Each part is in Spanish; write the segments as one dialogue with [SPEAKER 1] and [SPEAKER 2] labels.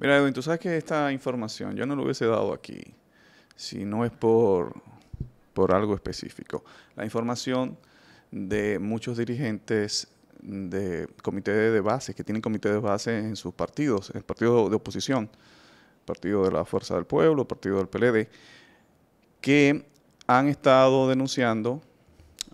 [SPEAKER 1] Mira, Edwin, tú sabes que esta información yo no lo hubiese dado aquí si no es por, por algo específico. La información de muchos dirigentes de comités de base, que tienen comités de base en sus partidos, en partido de oposición, Partido de la Fuerza del Pueblo, Partido del PLD, que han estado denunciando,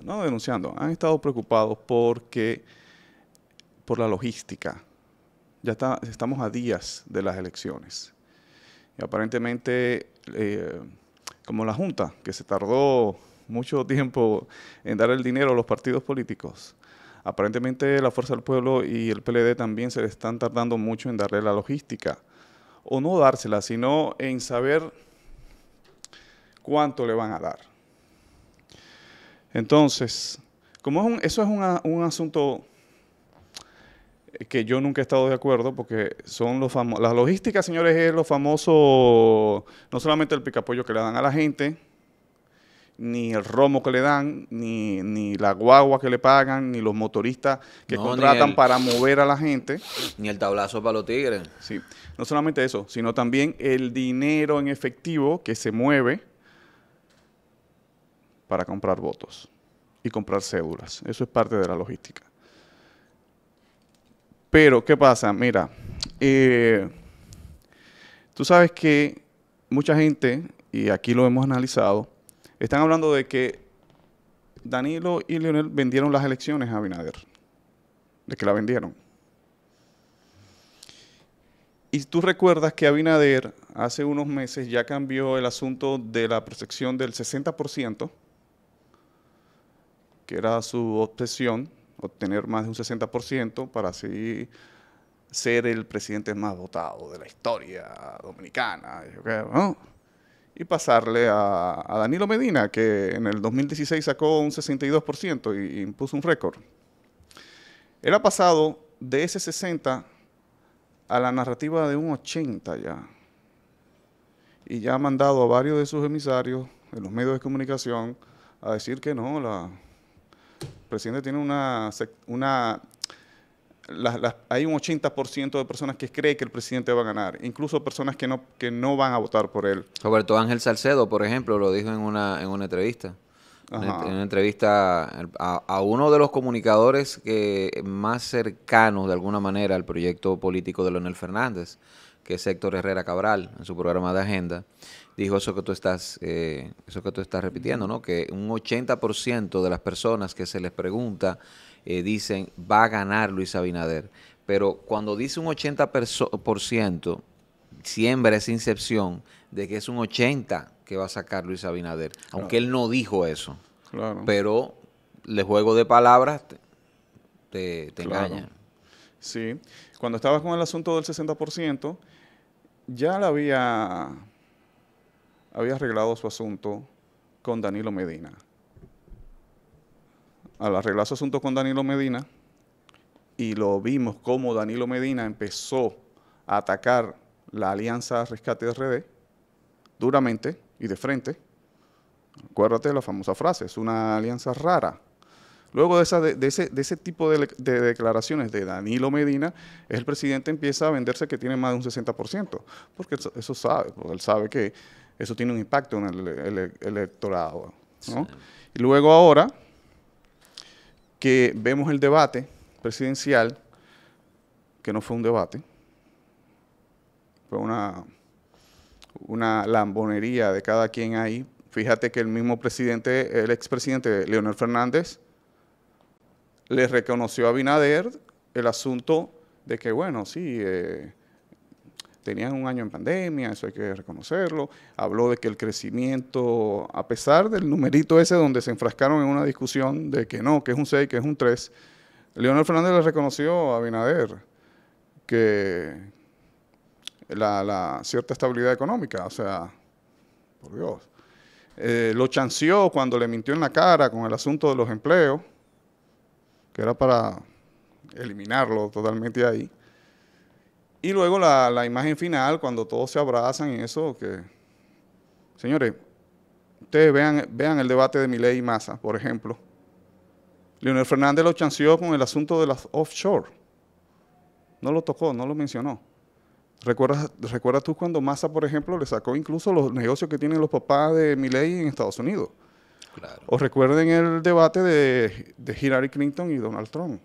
[SPEAKER 1] no denunciando, han estado preocupados porque por la logística ya estamos a días de las elecciones. Y aparentemente, eh, como la Junta, que se tardó mucho tiempo en dar el dinero a los partidos políticos, aparentemente la Fuerza del Pueblo y el PLD también se le están tardando mucho en darle la logística. O no dársela, sino en saber cuánto le van a dar. Entonces, como eso es un asunto que yo nunca he estado de acuerdo porque son los famosos. La logística, señores, es lo famoso, no solamente el picapollo que le dan a la gente, ni el romo que le dan, ni, la guagua que le pagan, ni los motoristas que contratan para mover a la gente. Ni el tablazo para los tigres. Sí, no solamente eso, sino también el dinero en efectivo que se mueve para comprar votos y comprar cédulas. Eso es parte de la logística. Pero, ¿qué pasa? Mira, eh, tú sabes que mucha gente, y aquí lo hemos analizado, están hablando de que Danilo y Leonel vendieron las elecciones a Binader. De que la vendieron. Y tú recuerdas que Abinader hace unos meses ya cambió el asunto de la percepción del 60%, que era su obsesión, obtener más de un 60% para así ser el presidente más votado de la historia dominicana. Y pasarle a, Danilo Medina, que en el 2016 sacó un 62% y, y impuso un récord. Él ha pasado de ese 60 a la narrativa de un 80 ya. Y ya ha mandado a varios de sus emisarios en los medios de comunicación a decir que no, la, presidente tiene una... una hay un 80% de personas que cree que el presidente va a ganar, incluso personas que no, que no van a votar por él. Roberto Ángel Salcedo,
[SPEAKER 2] por ejemplo, lo
[SPEAKER 1] dijo en una, en una entrevista.
[SPEAKER 2] En una entrevista a, uno de los comunicadores que más cercanos de alguna manera al proyecto político de Leonel Fernández, que es Héctor Herrera Cabral, en su programa de agenda, dijo eso que tú estás, eh, eso que estás repitiendo, ¿no? Que un 80% de las personas que se les pregunta eh, dicen va a ganar Luis Abinader. Pero cuando dice un 80%, siembra esa incepción de que es un 80% que va a sacar Luis Abinader. Aunque él no dijo eso.
[SPEAKER 1] Pero le juego de palabras te, te Sí, cuando estaba con el asunto del 60%, ya había, había arreglado su asunto con Danilo Medina. Al arreglar su asunto con Danilo Medina, y lo vimos cómo Danilo Medina empezó a atacar la alianza Rescate RD duramente y de frente. Acuérdate de la famosa frase, es una alianza rara Luego de, ese, tipo de, declaraciones de Danilo Medina, el presidente empieza a venderse que tiene más de un 60%, porque eso, sabe, porque él sabe que eso tiene un impacto en el, e, electorado. Y luego ahora que vemos el debate presidencial, que no fue un debate, fue una, una lambonería de cada quien ahí. Fíjate que el mismo presidente, el expresidente Leonel Fernández, le reconoció a Abinader el asunto de que, bueno, sí, eh, tenían un año en pandemia, eso hay que reconocerlo. Habló de que el crecimiento, a pesar del numerito ese donde se enfrascaron en una discusión de que no, que es un 6, que es un 3, Leonel Fernández le reconoció a Binader que la, cierta estabilidad económica, o sea, por Dios. Eh, lo chanceó cuando le mintió en la cara con el asunto de los empleos que era para eliminarlo totalmente ahí. Y luego la, imagen final, cuando todos se abrazan y eso, que... Señores, ustedes vean, vean el debate de Milei y Massa, por ejemplo. Leonel Fernández lo chanceó con el asunto de las offshore. No lo tocó, no lo mencionó. ¿Recuerdas, tú cuando Massa, por ejemplo, le sacó incluso los negocios que tienen los papás de Miley en Estados Unidos? O recuerden el debate de, Hillary Clinton y Donald Trump.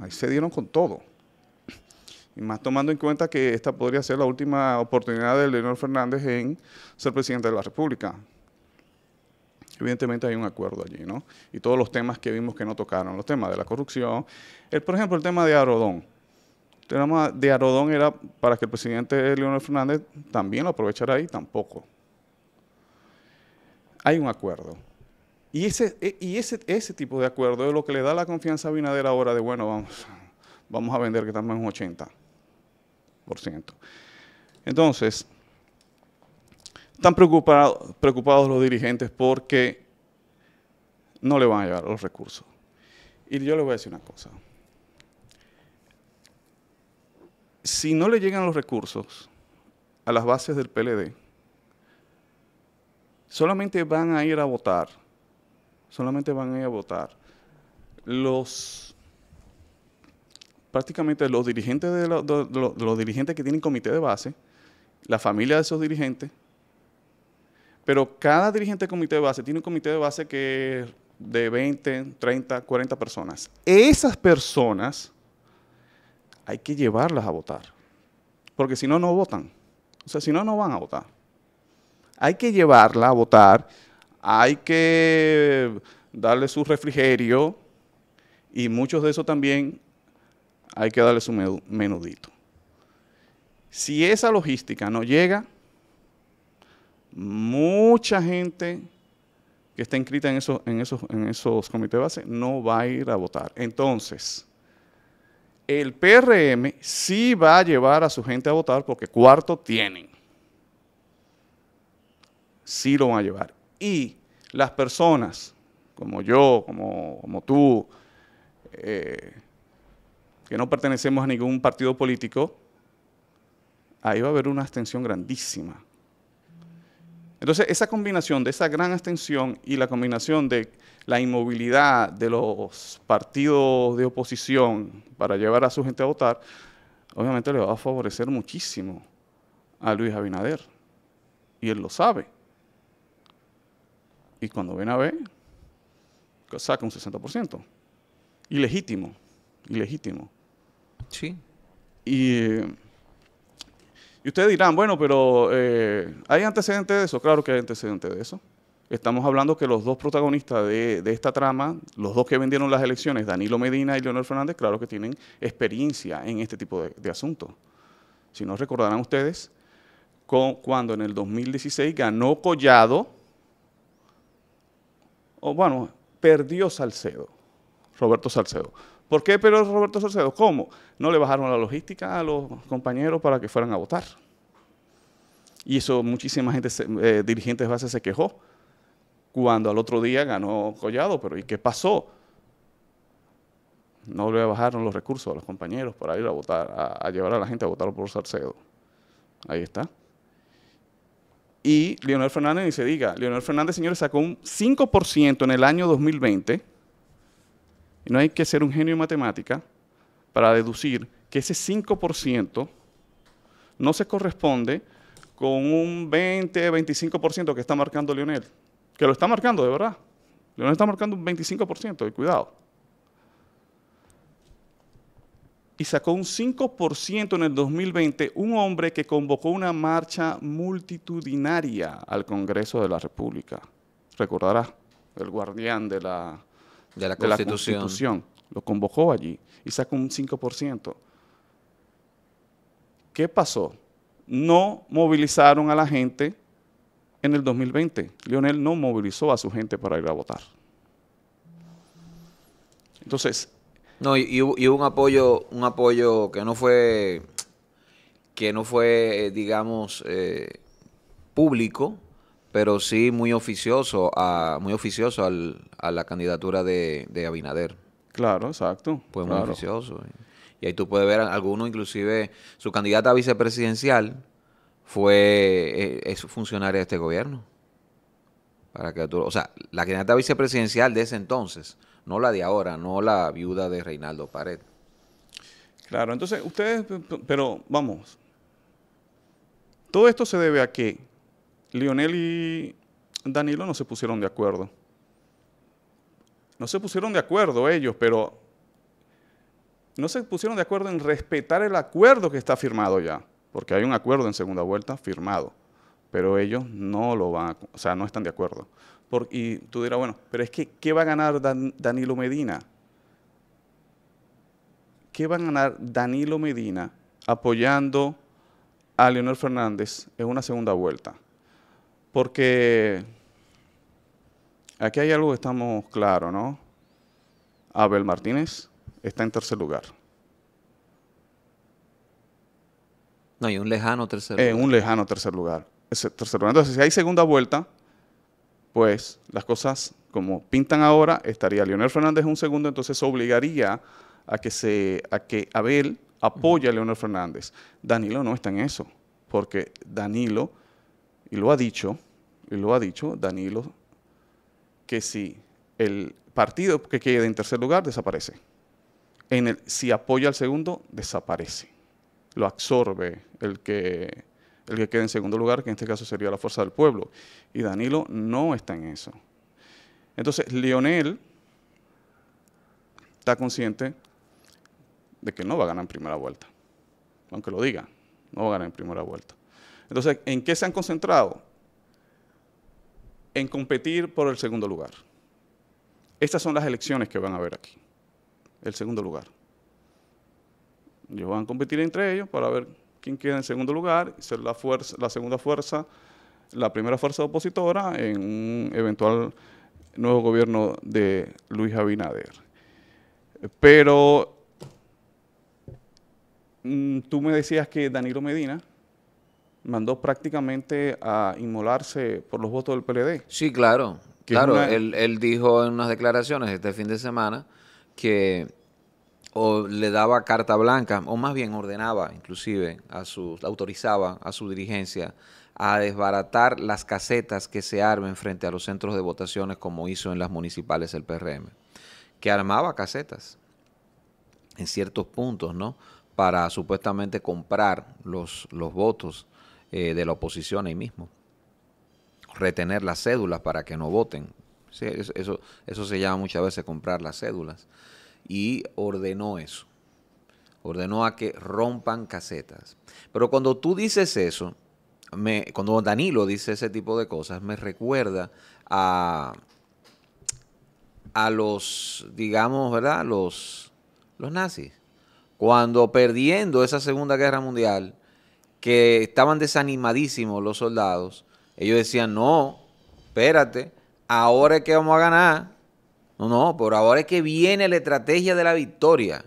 [SPEAKER 1] Ahí se dieron con todo. Y más tomando en cuenta que esta podría ser la última oportunidad de Leonel Fernández en ser presidente de la República. Evidentemente hay un acuerdo allí, ¿no? Y todos los temas que vimos que no tocaron, los temas de la corrupción, el, por ejemplo, el tema de Arodón. El tema de Arodón era para que el presidente Leonel Fernández también lo aprovechara ahí, tampoco hay un acuerdo. Y, ese, e, y ese, ese tipo de acuerdo es lo que le da la confianza a Binader ahora de, bueno, vamos, vamos a vender que estamos en un 80%. Entonces, están preocupados los dirigentes porque no le van a llegar los recursos. Y yo les voy a decir una cosa. Si no le llegan los recursos a las bases del PLD, solamente van a ir a votar. Solamente van a ir a votar. Los prácticamente los dirigentes de, los dirigentes que tienen comité de base, la familia de esos dirigentes, pero cada dirigente de comité de base tiene un comité de base que es de 20, 30, 40 personas. Esas personas hay que llevarlas a votar, porque si no, no votan. O sea, si no, no van a votar hay que llevarla a votar, hay que darle su refrigerio y muchos de eso también hay que darle su menudito. Si esa logística no llega, mucha gente que está inscrita en esos, en esos, en esos comités de base no va a ir a votar. Entonces, el PRM sí va a llevar a su gente a votar porque cuarto tienen sí lo van a llevar. Y las personas como yo, como, tú, eh, que no pertenecemos a ningún partido político, ahí va a haber una abstención grandísima. Entonces, esa combinación de esa gran abstención y la combinación de la inmovilidad de los partidos de oposición para llevar a su gente a votar, obviamente le va a favorecer muchísimo a Luis Abinader. Y él lo sabe. Y cuando ven a B, saca un 60%. Ilegítimo, ilegítimo. Sí. Y, ustedes dirán, bueno, pero eh, ¿hay antecedentes de eso? Claro que hay antecedentes de eso. Estamos hablando que los dos protagonistas de, esta trama, los dos que vendieron las elecciones, Danilo Medina y Leonel Fernández, claro que tienen experiencia en este tipo de, asuntos. Si no recordarán ustedes, cuando en el 2016 ganó Collado, bueno, perdió Salcedo, Roberto Salcedo. ¿Por qué perdió Roberto Salcedo? ¿Cómo? No le bajaron la logística a los compañeros para que fueran a votar. Y eso muchísima gente, eh, dirigentes de base se quejó cuando al otro día ganó Collado, pero ¿y qué pasó? No le bajaron los recursos a los compañeros para ir a votar, a llevar a la gente a votar por Salcedo. Ahí está y Leonel Fernández ni se diga. Leonel Fernández, señores, sacó un 5% en el año 2020. Y no hay que ser un genio de matemática para deducir que ese 5% no se corresponde con un 20, 25% que está marcando Leonel. Que lo está marcando, de verdad. Leonel está marcando un 25%, y cuidado. y sacó un 5% en el 2020 un hombre que convocó una marcha multitudinaria al Congreso de la República. ¿Recordará? el guardián de la, de la, Constitución. Lo convocó allí y sacó un 5%. ¿Qué pasó? No movilizaron a la gente en el 2020. Lionel no movilizó a su gente para ir a votar.
[SPEAKER 2] Entonces, no, y, hubo un apoyo, un apoyo que no fue, que no fue, eh, digamos, eh, público, pero sí muy oficioso, a, muy oficioso al, a la candidatura de, Abinader. Claro, exacto. Pues muy oficioso. Y ahí tú puedes ver alguno, inclusive su candidata a vicepresidencial fue eh, es funcionaria de este gobierno. Para que o sea, la candidata vicepresidencial de ese entonces no la de ahora, no la viuda de Reinaldo Pared.
[SPEAKER 1] Claro, entonces ustedes, pero vamos, todo esto se debe a que Lionel y Danilo no se pusieron de acuerdo. No se pusieron de acuerdo ellos, pero no se pusieron de acuerdo en respetar el acuerdo que está firmado ya, porque hay un acuerdo en segunda vuelta firmado, pero ellos no lo van, a, o sea, no están de acuerdo y tú dirás, bueno, pero es que, ¿qué va a ganar Danilo Medina? ¿Qué va a ganar Danilo Medina apoyando a Leonel Fernández en una segunda vuelta? Porque aquí hay algo que estamos claros, ¿no? Abel Martínez está en tercer lugar.
[SPEAKER 2] No, y un lejano tercer eh, lugar. un
[SPEAKER 1] lejano tercer lugar. Tercer lugar. Entonces, si hay segunda vuelta, pues las cosas como pintan ahora, estaría Leonel Fernández un segundo, entonces obligaría a que, Abel apoye a Leonel Fernández. Danilo no está en eso, porque Danilo, y lo ha dicho, y lo ha dicho Danilo, que si el partido que quede en tercer lugar desaparece, en el, si apoya al segundo, desaparece, lo absorbe el que el que quede en segundo lugar, que en este caso sería la fuerza del pueblo. Y Danilo no está en eso. Entonces, Lionel está consciente de que no va a ganar en primera vuelta. Aunque lo diga, no va a ganar en primera vuelta. Entonces, ¿en qué se han concentrado? En competir por el segundo lugar. Estas son las elecciones que van a haber aquí. El segundo lugar. Ellos van a competir entre ellos para ver quien queda en segundo lugar y ser la, fuerza, la segunda fuerza, la primera fuerza opositora en un eventual nuevo gobierno de Luis Abinader. Pero mm, tú me decías que Danilo Medina mandó prácticamente a inmolarse por los votos del PLD. Sí, claro. Claro, él
[SPEAKER 2] dijo en unas declaraciones este fin de semana que o le daba carta blanca, o más bien ordenaba inclusive, a su, autorizaba a su dirigencia a desbaratar las casetas que se armen frente a los centros de votaciones como hizo en las municipales el PRM, que armaba casetas en ciertos puntos, ¿no? Para supuestamente comprar los, los votos eh, de la oposición ahí mismo, retener las cédulas para que no voten. eso, eso se llama muchas veces comprar las cédulas y ordenó eso. Ordenó a que rompan casetas. Pero cuando tú dices eso, me, cuando Danilo dice ese tipo de cosas, me recuerda a, a los, digamos, ¿verdad? Los, los nazis. Cuando perdiendo esa Segunda Guerra Mundial, que estaban desanimadísimos los soldados, ellos decían, no, espérate, ahora es que vamos a ganar, no, no, por ahora es que viene la estrategia de la victoria.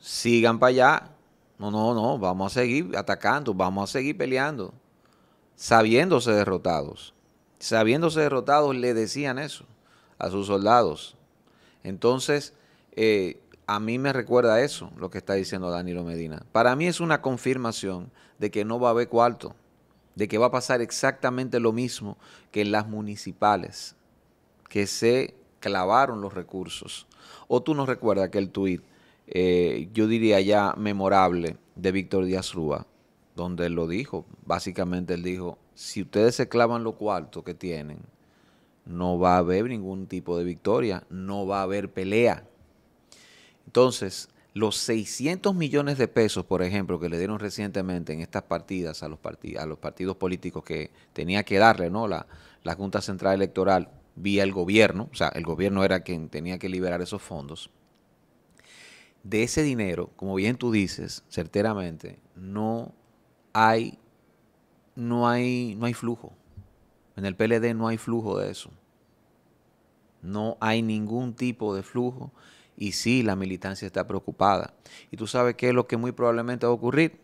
[SPEAKER 2] Sigan para allá. No, no, no, vamos a seguir atacando, vamos a seguir peleando. Sabiéndose derrotados. Sabiéndose derrotados le decían eso a sus soldados. Entonces, eh, a mí me recuerda eso, lo que está diciendo Danilo Medina. Para mí es una confirmación de que no va a haber cuarto, de que va a pasar exactamente lo mismo que en las municipales, que se clavaron los recursos. O tú nos recuerdas aquel tuit, eh, yo diría ya memorable, de Víctor Díaz Rúa, donde él lo dijo, básicamente él dijo, si ustedes se clavan lo cuarto que tienen, no va a haber ningún tipo de victoria, no va a haber pelea. Entonces, los 600 millones de pesos, por ejemplo, que le dieron recientemente en estas partidas a los, partidos políticos que tenía que darle ¿no? la Junta Central Electoral vía el gobierno, o sea, el gobierno era quien tenía que liberar esos fondos, de ese dinero, como bien tú dices, certeramente, no hay, no hay, no hay flujo. En el PLD no hay flujo de eso. No hay ningún tipo de flujo y sí, la militancia está preocupada. Y tú sabes qué es lo que muy probablemente va a ocurrir,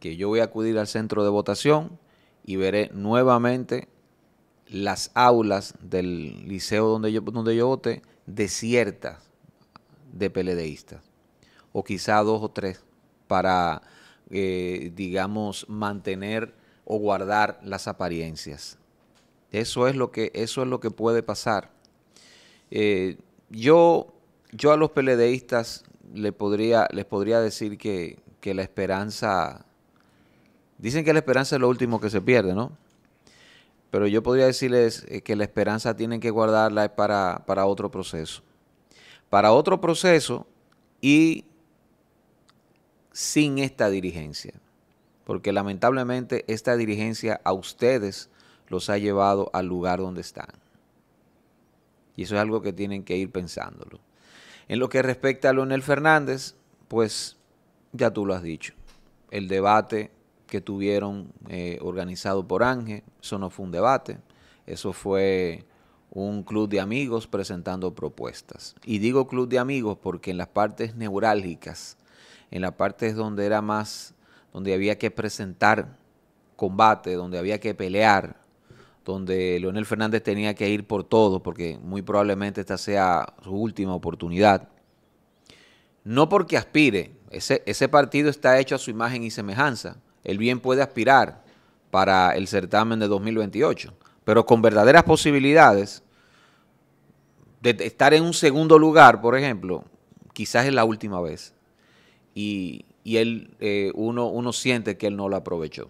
[SPEAKER 2] que yo voy a acudir al centro de votación y veré nuevamente las aulas del liceo donde yo, donde yo voté desiertas de peledeístas. o quizá dos o tres, para, eh, digamos, mantener o guardar las apariencias. Eso es lo que, eso es lo que puede pasar. Eh, yo, yo a los peledeístas le podría, les podría decir que, que la esperanza, dicen que la esperanza es lo último que se pierde, ¿no? Pero yo podría decirles eh, que la esperanza tienen que guardarla para, otro proceso. Para otro proceso y sin esta dirigencia. Porque lamentablemente esta dirigencia a ustedes los ha llevado al lugar donde están. Y eso es algo que tienen que ir pensándolo. En lo que respecta a Leonel Fernández, pues ya tú lo has dicho. El debate que tuvieron eh, organizado por Ángel. Eso no fue un debate, eso fue un club de amigos presentando propuestas. Y digo club de amigos porque en las partes neurálgicas, en las partes donde era más, donde había que presentar combate, donde había que pelear, donde Leonel Fernández tenía que ir por todo, porque muy probablemente esta sea su última oportunidad. No porque aspire, ese partido está hecho a su imagen y semejanza, el bien puede aspirar para el certamen de 2028, pero con verdaderas posibilidades de estar en un segundo lugar, por ejemplo, quizás es la última vez. Y, él, eh, uno, siente que él no lo aprovechó.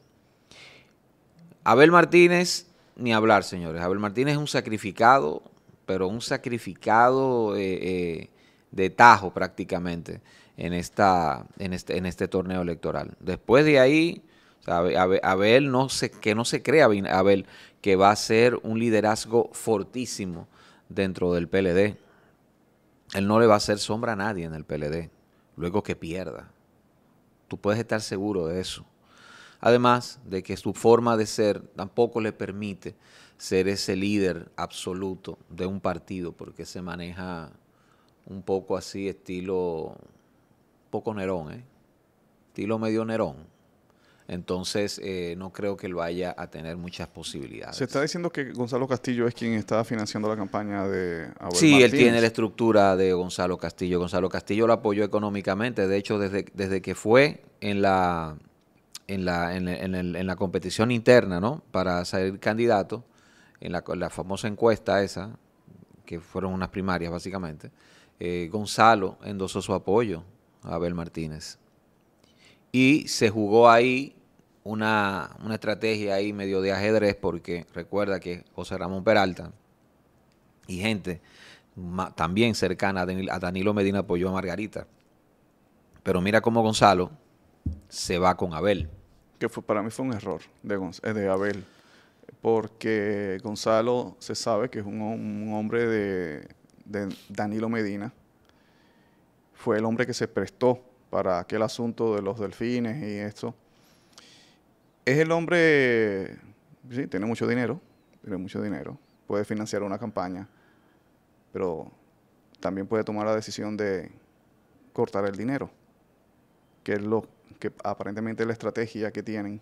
[SPEAKER 2] Abel Martínez, ni hablar, señores. Abel Martínez es un sacrificado, pero un sacrificado eh, eh, de tajo prácticamente en, esta, en, este, en este torneo electoral. Después de ahí, Abel, no sé que no se crea, Abel, que va a ser un liderazgo fortísimo dentro del PLD. Él no le va a hacer sombra a nadie en el PLD, luego que pierda. Tú puedes estar seguro de eso. Además de que su forma de ser tampoco le permite ser ese líder absoluto de un partido, porque se maneja un poco así, estilo, poco Nerón, ¿eh? estilo medio Nerón. Entonces, eh, no creo que él vaya a tener muchas posibilidades. Se está
[SPEAKER 1] diciendo que Gonzalo Castillo es quien está financiando la campaña de Abel Sí, él tiene la
[SPEAKER 2] estructura de Gonzalo Castillo. Gonzalo Castillo lo apoyó económicamente. De hecho, desde, desde que fue en la, en, la, en, en la competición interna, ¿no? Para salir candidato, en la, la famosa encuesta esa, que fueron unas primarias básicamente, eh, Gonzalo endosó su apoyo a Abel Martínez. Y se jugó ahí una, estrategia ahí medio de ajedrez, porque recuerda que José Ramón Peralta y gente también cercana a Danilo Medina apoyó a Margarita. Pero mira cómo Gonzalo se va con Abel.
[SPEAKER 1] Que para mí fue un error de, eh, de Abel, porque Gonzalo se sabe que es un hombre de, de Danilo Medina, fue el hombre que se prestó para aquel asunto de los delfines y esto. Es el hombre, sí, tiene mucho dinero, tiene mucho dinero, puede financiar una campaña, pero también puede tomar la decisión de cortar el dinero, que es lo que aparentemente es la estrategia que tienen,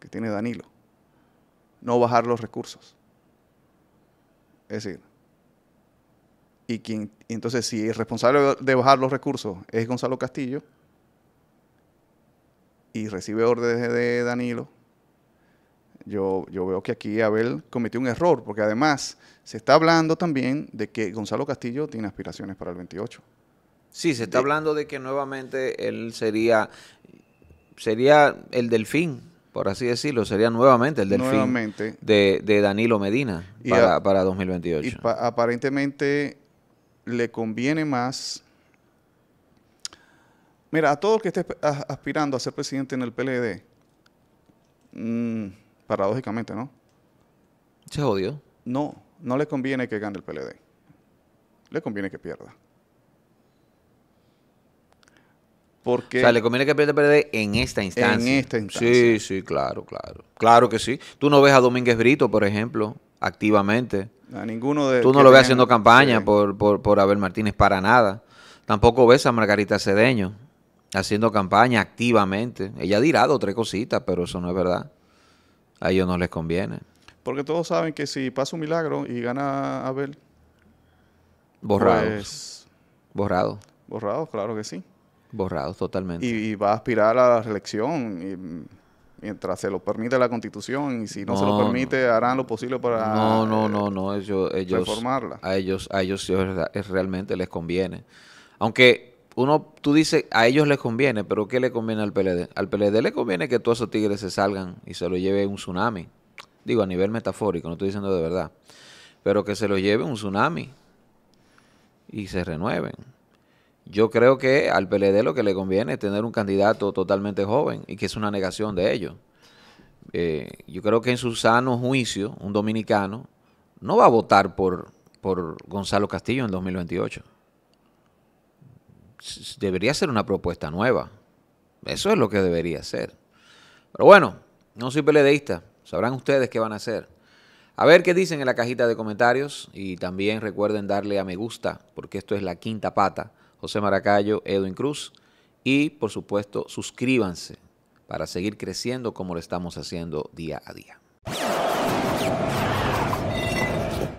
[SPEAKER 1] que tiene Danilo, no bajar los recursos. Es decir, y, quien, entonces, si el responsable de bajar los recursos es Gonzalo Castillo y recibe órdenes de Danilo, yo, yo, veo que aquí Abel cometió un error, porque además se está hablando también de que Gonzalo Castillo tiene aspiraciones para el 28.
[SPEAKER 2] Sí, se está hablando de que nuevamente él sería, sería el delfín, por así decirlo, sería nuevamente el delfín de, de, Danilo Medina para, para 2028. Y
[SPEAKER 1] aparentemente le conviene más. Mira, a todo el que esté aspirando a ser presidente en el PLD, mm, paradójicamente, ¿no? Se jodió. No, no le conviene que gane el PLD. Le conviene que pierda.
[SPEAKER 2] Porque o sea, le conviene que pierda el PLD en esta instancia. En esta instancia. Sí, sí, claro, claro. Claro que sí. Tú no ves a Domínguez Brito, por ejemplo, activamente
[SPEAKER 1] ninguno de Tú no lo ves haciendo
[SPEAKER 2] campaña por, Abel Martínez para nada. Tampoco ves a Margarita Cedeño haciendo campaña activamente. Ella ha dirado tres cositas, pero eso no es verdad. A ellos no les conviene.
[SPEAKER 1] Porque todos saben que si pasa un milagro y gana Abel.
[SPEAKER 2] Borrados. Pues- borrados.
[SPEAKER 1] Borrados, claro que sí.
[SPEAKER 2] Borrados totalmente. Y,
[SPEAKER 1] y va a aspirar a la reelección. Y, mientras se lo permite la Constitución y si no, se lo permite harán lo posible para
[SPEAKER 2] no ellos, reformarla a ellos a ellos realmente les conviene aunque uno tú dices a ellos les conviene pero qué le conviene al PLD al PLD le conviene que todos esos tigres se salgan y se lo lleve un tsunami digo a nivel metafórico no estoy diciendo de verdad pero que se los lleve un tsunami y se renueven yo creo que al PLD lo que le conviene es tener un candidato totalmente joven y que es una negación de ello. Eh, yo creo que en su sano juicio, un dominicano no va a votar por, por Gonzalo Castillo en 2028. Debería ser una propuesta nueva. Eso es lo que debería ser. Pero bueno, no soy PLDista. Sabrán ustedes qué van a hacer. A ver qué dicen en la cajita de comentarios y también recuerden darle a me gusta porque esto es la quinta pata. José Maracayo, Edwin Cruz. Y por supuesto, suscríbanse para seguir creciendo como lo estamos haciendo día a día.